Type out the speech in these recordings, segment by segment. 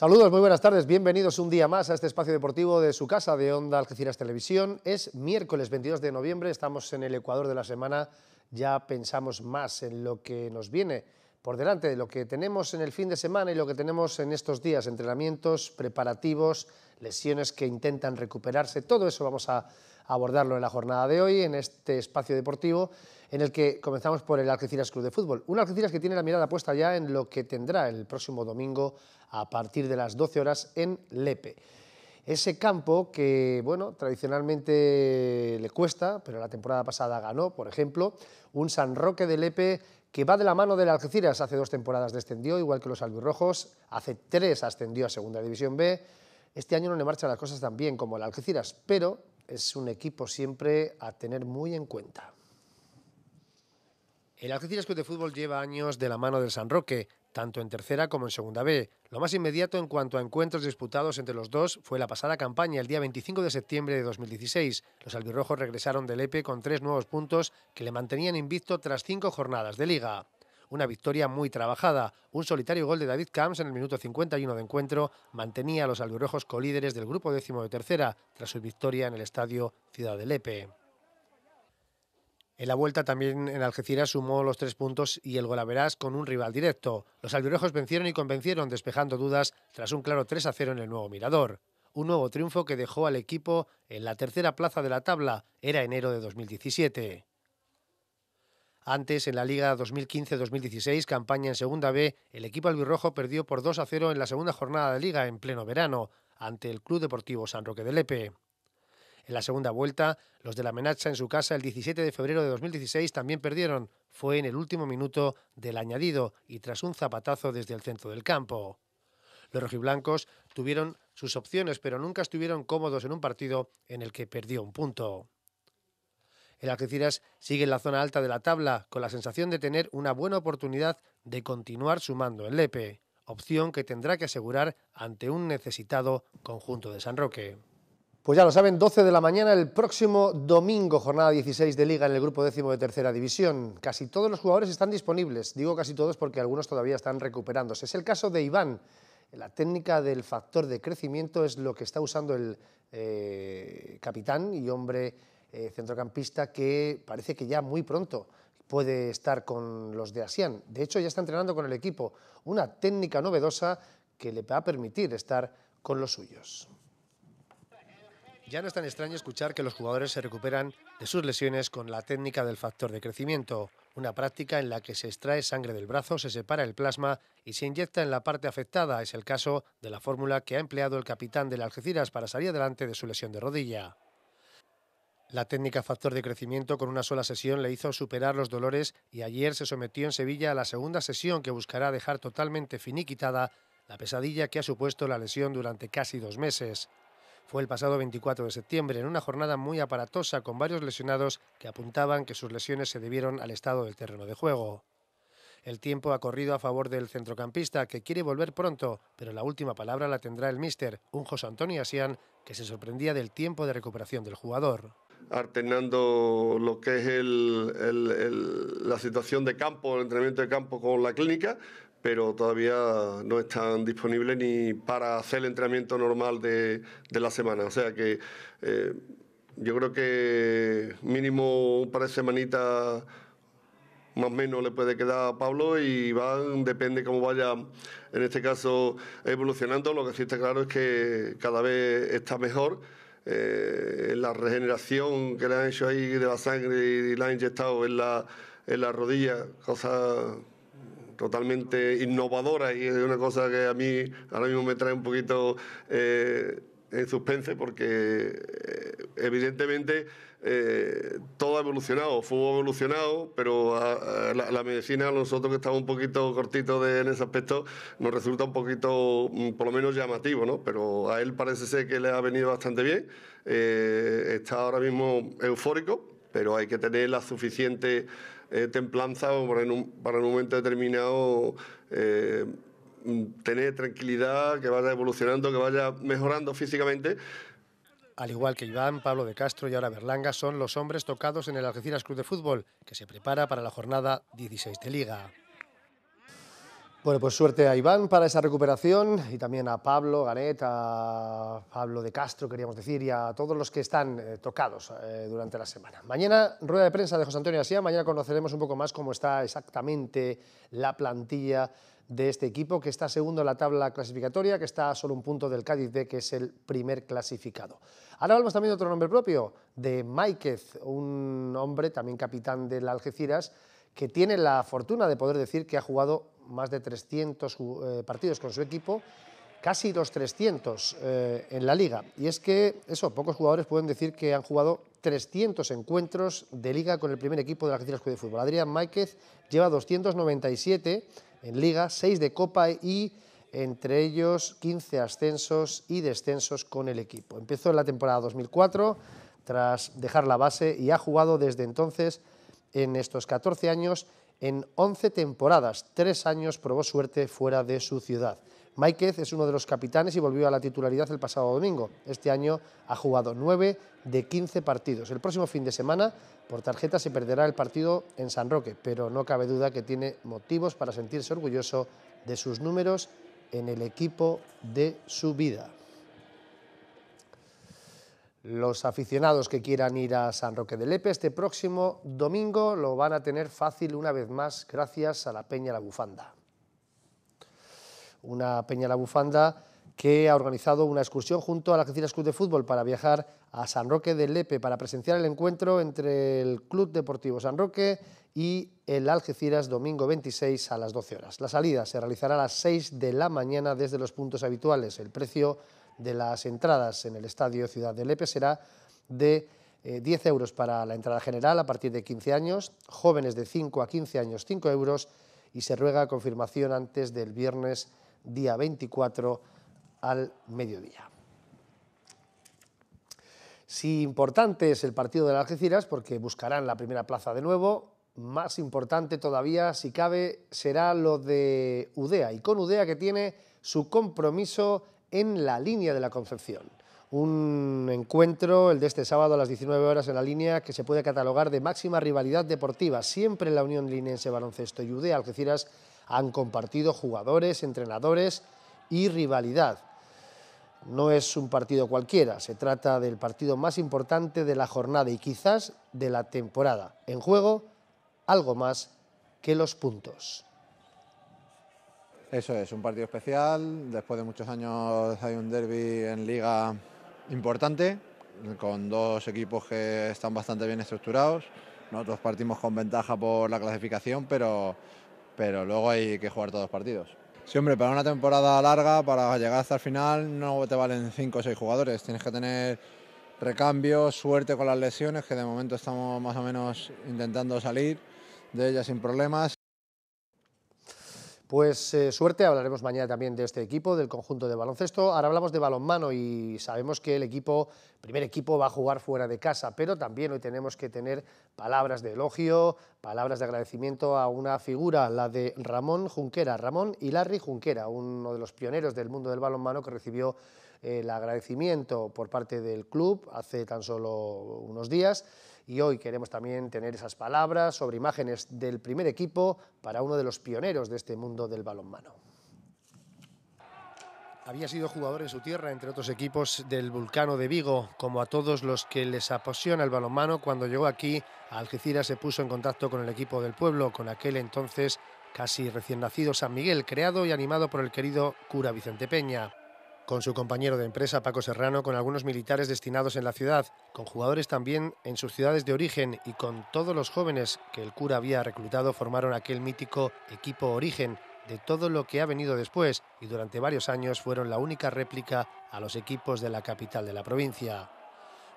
Saludos, muy buenas tardes, bienvenidos un día más a este espacio deportivo de su casa de Onda Algeciras Televisión. Es miércoles 22 de noviembre, estamos en el Ecuador de la semana, ya pensamos más en lo que nos viene por delante de lo que tenemos en el fin de semana y lo que tenemos en estos días, entrenamientos, preparativos, lesiones que intentan recuperarse, todo eso vamos a abordarlo en la jornada de hoy, en este espacio deportivo, en el que comenzamos por el Algeciras Club de Fútbol. Un Algeciras que tiene la mirada puesta ya en lo que tendrá el próximo domingo a partir de las 12 horas en Lepe. Ese campo que, bueno, tradicionalmente le cuesta, pero la temporada pasada ganó, por ejemplo, un San Roque de Lepe que va de la mano del Algeciras. Hace dos temporadas descendió, igual que los albirrojos. Hace tres ascendió a Segunda División B. Este año no le marchan las cosas tan bien como el Algeciras, pero es un equipo siempre a tener muy en cuenta. El Algeciras Club de Fútbol lleva años de la mano del San Roque tanto en tercera como en segunda B. Lo más inmediato en cuanto a encuentros disputados entre los dos fue la pasada campaña, el día 25 de septiembre de 2016. Los albirrojos regresaron del EPE con tres nuevos puntos que le mantenían invicto tras cinco jornadas de liga. Una victoria muy trabajada. Un solitario gol de David Camps en el minuto 51 de encuentro mantenía a los albirrojos colíderes del grupo décimo de tercera, tras su victoria en el estadio Ciudad de Epe. En la vuelta también en Algeciras sumó los tres puntos y el golaverás con un rival directo. Los albirrojos vencieron y convencieron, despejando dudas tras un claro 3 0 en el nuevo Mirador. Un nuevo triunfo que dejó al equipo en la tercera plaza de la tabla. Era enero de 2017. Antes, en la Liga 2015-2016, campaña en Segunda B, el equipo albirrojo perdió por 2 0 en la segunda jornada de Liga en pleno verano, ante el Club Deportivo San Roque de Lepe. En la segunda vuelta, los de la amenaza en su casa el 17 de febrero de 2016 también perdieron. Fue en el último minuto del añadido y tras un zapatazo desde el centro del campo. Los rojiblancos tuvieron sus opciones, pero nunca estuvieron cómodos en un partido en el que perdió un punto. El Algeciras sigue en la zona alta de la tabla, con la sensación de tener una buena oportunidad de continuar sumando en Lepe, opción que tendrá que asegurar ante un necesitado conjunto de San Roque. Pues ya lo saben, 12 de la mañana el próximo domingo, jornada 16 de Liga en el grupo décimo de tercera división. Casi todos los jugadores están disponibles, digo casi todos porque algunos todavía están recuperándose. Es el caso de Iván. La técnica del factor de crecimiento es lo que está usando el eh, capitán y hombre eh, centrocampista que parece que ya muy pronto puede estar con los de Asián. De hecho, ya está entrenando con el equipo una técnica novedosa que le va a permitir estar con los suyos. Ya no es tan extraño escuchar que los jugadores se recuperan de sus lesiones con la técnica del factor de crecimiento, una práctica en la que se extrae sangre del brazo, se separa el plasma y se inyecta en la parte afectada. Es el caso de la fórmula que ha empleado el capitán del Algeciras para salir adelante de su lesión de rodilla. La técnica factor de crecimiento con una sola sesión le hizo superar los dolores y ayer se sometió en Sevilla a la segunda sesión que buscará dejar totalmente finiquitada la pesadilla que ha supuesto la lesión durante casi dos meses fue el pasado 24 de septiembre, en una jornada muy aparatosa con varios lesionados que apuntaban que sus lesiones se debieron al estado del terreno de juego. El tiempo ha corrido a favor del centrocampista, que quiere volver pronto, pero la última palabra la tendrá el míster, un José Antonio Asián, que se sorprendía del tiempo de recuperación del jugador. Alternando lo que es la situación de campo, el entrenamiento de campo con la clínica, pero todavía no están disponibles ni para hacer el entrenamiento normal de, la semana. O sea que eh, yo creo que mínimo un par de semanitas más o menos le puede quedar a Pablo y van, depende cómo vaya en este caso evolucionando. Lo que sí está claro es que cada vez está mejor. Eh, la regeneración que le han hecho ahí de la sangre y la han inyectado en la, en la rodilla, cosa totalmente innovadora y es una cosa que a mí ahora mismo me trae un poquito eh, en suspense porque eh, evidentemente eh, todo ha evolucionado, fue evolucionado, pero la, medicina, a nosotros que estamos un poquito cortitos en ese aspecto, nos resulta un poquito, mm, por lo menos, llamativo, ¿no? Pero a él parece ser que le ha venido bastante bien, está ahora mismo eufórico, pero hay que tener la suficiente eh, templanza o para en, un, momento determinado eh, tener tranquilidad, que vaya evolucionando, que vaya mejorando físicamente. Al igual que Iván, Pablo de Castro y ahora Berlanga son los hombres tocados en el Algeciras Club de Fútbol, que se prepara para la jornada 16 de Liga. Bueno, pues suerte a Iván para esa recuperación y también a Pablo Ganet, a Pablo de Castro, queríamos decir, y a todos los que están eh, tocados eh, durante la semana. Mañana, rueda de prensa de José Antonio Asía, mañana conoceremos un poco más cómo está exactamente la plantilla de este equipo, que está segundo en la tabla clasificatoria, que está solo un punto del Cádiz de que es el primer clasificado. Ahora hablamos también de otro nombre propio, de Máiquez, un hombre, también capitán del Algeciras, que tiene la fortuna de poder decir que ha jugado más de 300 eh, partidos con su equipo, casi los 300 eh, en la liga. Y es que, eso, pocos jugadores pueden decir que han jugado 300 encuentros de liga con el primer equipo de la Argentina Escuela de Fútbol. Adrián Máquez lleva 297 en liga, 6 de copa y entre ellos 15 ascensos y descensos con el equipo. Empezó en la temporada 2004 tras dejar la base y ha jugado desde entonces en estos 14 años en 11 temporadas, tres años probó suerte fuera de su ciudad. Máiquez es uno de los capitanes y volvió a la titularidad el pasado domingo. Este año ha jugado 9 de 15 partidos. El próximo fin de semana, por tarjeta, se perderá el partido en San Roque, pero no cabe duda que tiene motivos para sentirse orgulloso de sus números en el equipo de su vida. Los aficionados que quieran ir a San Roque de Lepe este próximo domingo lo van a tener fácil una vez más gracias a la Peña La Bufanda. Una Peña La Bufanda que ha organizado una excursión junto a la Algeciras Club de Fútbol para viajar a San Roque de Lepe para presenciar el encuentro entre el Club Deportivo San Roque y el Algeciras domingo 26 a las 12 horas. La salida se realizará a las 6 de la mañana desde los puntos habituales. El precio de las entradas en el Estadio Ciudad de Lepe será de 10 eh, euros para la entrada general a partir de 15 años, jóvenes de 5 a 15 años 5 euros y se ruega confirmación antes del viernes día 24 al mediodía. Si importante es el partido de las Algeciras porque buscarán la primera plaza de nuevo, más importante todavía, si cabe, será lo de UDEA y con UDEA que tiene su compromiso en la línea de la Concepción. Un encuentro, el de este sábado a las 19 horas en la línea, que se puede catalogar de máxima rivalidad deportiva. Siempre la Unión Linense Baloncesto y UD e Algeciras han compartido jugadores, entrenadores y rivalidad. No es un partido cualquiera, se trata del partido más importante de la jornada y quizás de la temporada. En juego, algo más que los puntos. Eso es, un partido especial. Después de muchos años hay un derby en liga importante, con dos equipos que están bastante bien estructurados. Nosotros partimos con ventaja por la clasificación, pero, pero luego hay que jugar todos los partidos. Sí, hombre, para una temporada larga, para llegar hasta el final, no te valen cinco o seis jugadores. Tienes que tener recambios, suerte con las lesiones, que de momento estamos más o menos intentando salir de ellas sin problemas. Pues eh, suerte, hablaremos mañana también de este equipo, del conjunto de baloncesto. Ahora hablamos de balonmano y sabemos que el equipo, primer equipo va a jugar fuera de casa, pero también hoy tenemos que tener palabras de elogio, palabras de agradecimiento a una figura, la de Ramón Junquera, Ramón Larry Junquera, uno de los pioneros del mundo del balonmano que recibió eh, el agradecimiento por parte del club hace tan solo unos días y hoy queremos también tener esas palabras sobre imágenes del primer equipo para uno de los pioneros de este mundo del balonmano. Había sido jugador en su tierra, entre otros equipos del Vulcano de Vigo, como a todos los que les apasiona el balonmano. Cuando llegó aquí, a Algeciras se puso en contacto con el equipo del pueblo, con aquel entonces casi recién nacido San Miguel, creado y animado por el querido cura Vicente Peña con su compañero de empresa Paco Serrano, con algunos militares destinados en la ciudad, con jugadores también en sus ciudades de origen y con todos los jóvenes que el cura había reclutado formaron aquel mítico equipo origen de todo lo que ha venido después y durante varios años fueron la única réplica a los equipos de la capital de la provincia.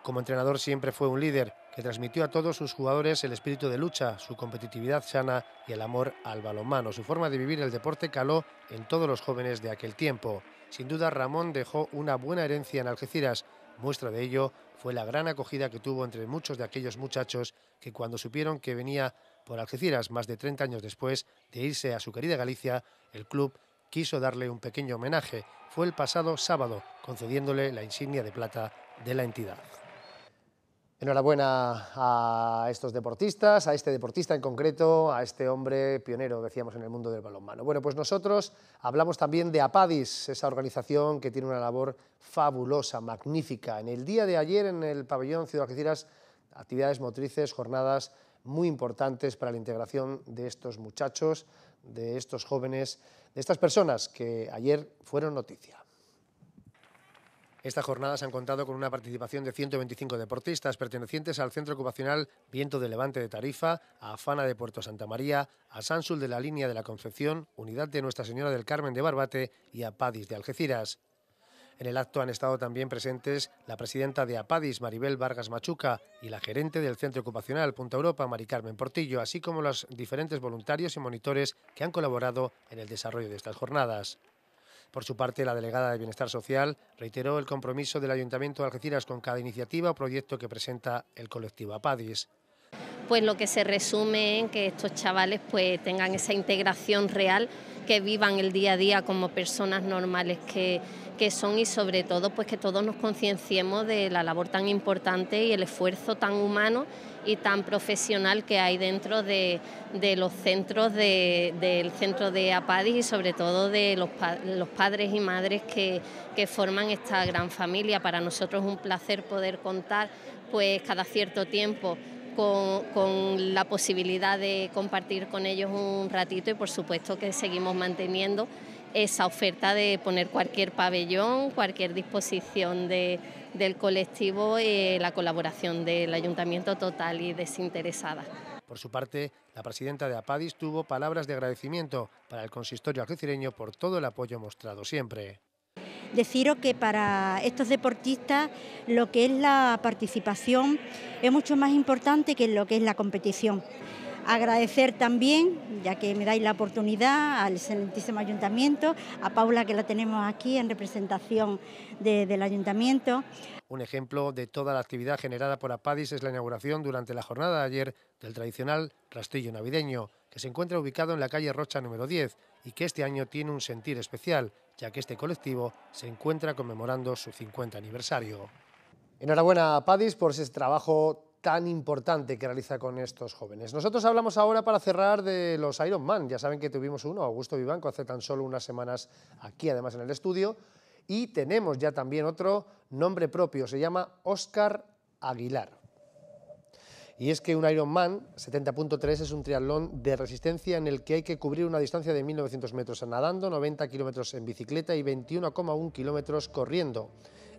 Como entrenador siempre fue un líder que transmitió a todos sus jugadores el espíritu de lucha, su competitividad sana y el amor al balonmano. Su forma de vivir el deporte caló en todos los jóvenes de aquel tiempo. Sin duda Ramón dejó una buena herencia en Algeciras. Muestra de ello fue la gran acogida que tuvo entre muchos de aquellos muchachos que cuando supieron que venía por Algeciras más de 30 años después de irse a su querida Galicia, el club quiso darle un pequeño homenaje. Fue el pasado sábado, concediéndole la insignia de plata de la entidad. Enhorabuena a estos deportistas, a este deportista en concreto, a este hombre pionero, decíamos, en el mundo del balonmano. Bueno, pues nosotros hablamos también de APADIS, esa organización que tiene una labor fabulosa, magnífica. En el día de ayer, en el pabellón Ciudad Algeciras, actividades motrices, jornadas muy importantes para la integración de estos muchachos, de estos jóvenes, de estas personas que ayer fueron noticia. Estas jornadas han contado con una participación de 125 deportistas pertenecientes al Centro Ocupacional Viento de Levante de Tarifa, a Afana de Puerto Santa María, a Sansul de la Línea de la Concepción, Unidad de Nuestra Señora del Carmen de Barbate y a Padis de Algeciras. En el acto han estado también presentes la presidenta de APADIS, Maribel Vargas Machuca, y la gerente del Centro Ocupacional Punta Europa, Mari Carmen Portillo, así como los diferentes voluntarios y monitores que han colaborado en el desarrollo de estas jornadas. Por su parte, la delegada de Bienestar Social reiteró el compromiso del Ayuntamiento de Algeciras con cada iniciativa o proyecto que presenta el colectivo APADIS pues lo que se resume en que estos chavales pues tengan esa integración real que vivan el día a día como personas normales que, que son y sobre todo pues que todos nos concienciemos de la labor tan importante y el esfuerzo tan humano y tan profesional que hay dentro de, los centros del centro de APADIS y sobre todo de los, los padres y madres que, que, forman esta gran familia. Para nosotros es un placer poder contar pues cada cierto tiempo con, la posibilidad de compartir con ellos un ratito y por supuesto que seguimos manteniendo esa oferta de poner cualquier pabellón, cualquier disposición del colectivo, y eh, la colaboración del ayuntamiento total y desinteresada. Por su parte, la presidenta de APADIS tuvo palabras de agradecimiento para el consistorio algecireño por todo el apoyo mostrado siempre deciros que para estos deportistas lo que es la participación es mucho más importante que lo que es la competición. Agradecer también, ya que me dais la oportunidad, al excelentísimo ayuntamiento, a Paula que la tenemos aquí en representación del ayuntamiento. Un ejemplo de toda la actividad generada por APADIS es la inauguración durante la jornada de ayer del tradicional rastrillo navideño que se encuentra ubicado en la calle Rocha número 10 y que este año tiene un sentir especial, ya que este colectivo se encuentra conmemorando su 50 aniversario. Enhorabuena a Padis por ese trabajo tan importante que realiza con estos jóvenes. Nosotros hablamos ahora para cerrar de los Iron Man. Ya saben que tuvimos uno, Augusto Vivanco, hace tan solo unas semanas aquí, además en el estudio. Y tenemos ya también otro nombre propio, se llama Óscar Aguilar. Y es que un Ironman 70.3 es un triatlón de resistencia en el que hay que cubrir una distancia de 1.900 metros nadando, 90 kilómetros en bicicleta y 21,1 kilómetros corriendo.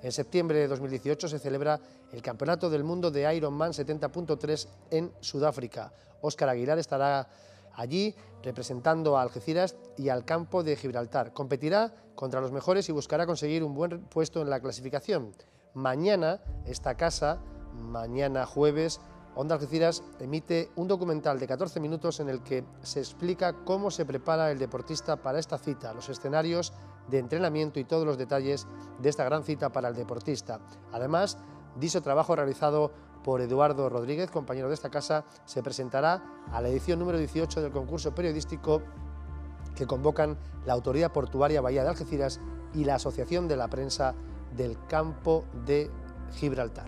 En septiembre de 2018 se celebra el Campeonato del Mundo de Ironman 70.3 en Sudáfrica. Óscar Aguilar estará allí representando a Algeciras y al campo de Gibraltar. Competirá contra los mejores y buscará conseguir un buen puesto en la clasificación. Mañana, esta casa, mañana jueves, Onda Algeciras emite un documental de 14 minutos en el que se explica cómo se prepara el deportista para esta cita, los escenarios de entrenamiento y todos los detalles de esta gran cita para el deportista. Además, dicho trabajo realizado por Eduardo Rodríguez, compañero de esta casa, se presentará a la edición número 18 del concurso periodístico que convocan la Autoridad Portuaria Bahía de Algeciras y la Asociación de la Prensa del Campo de Gibraltar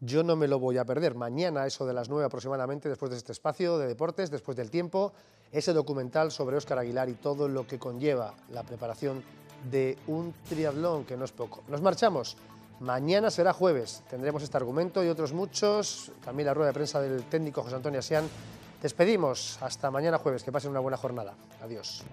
yo no me lo voy a perder. Mañana, eso de las 9 aproximadamente, después de este espacio de deportes, después del tiempo, ese documental sobre Óscar Aguilar y todo lo que conlleva la preparación de un triatlón, que no es poco. Nos marchamos. Mañana será jueves. Tendremos este argumento y otros muchos. También la rueda de prensa del técnico José Antonio Asián. Despedimos. Hasta mañana jueves. Que pasen una buena jornada. Adiós.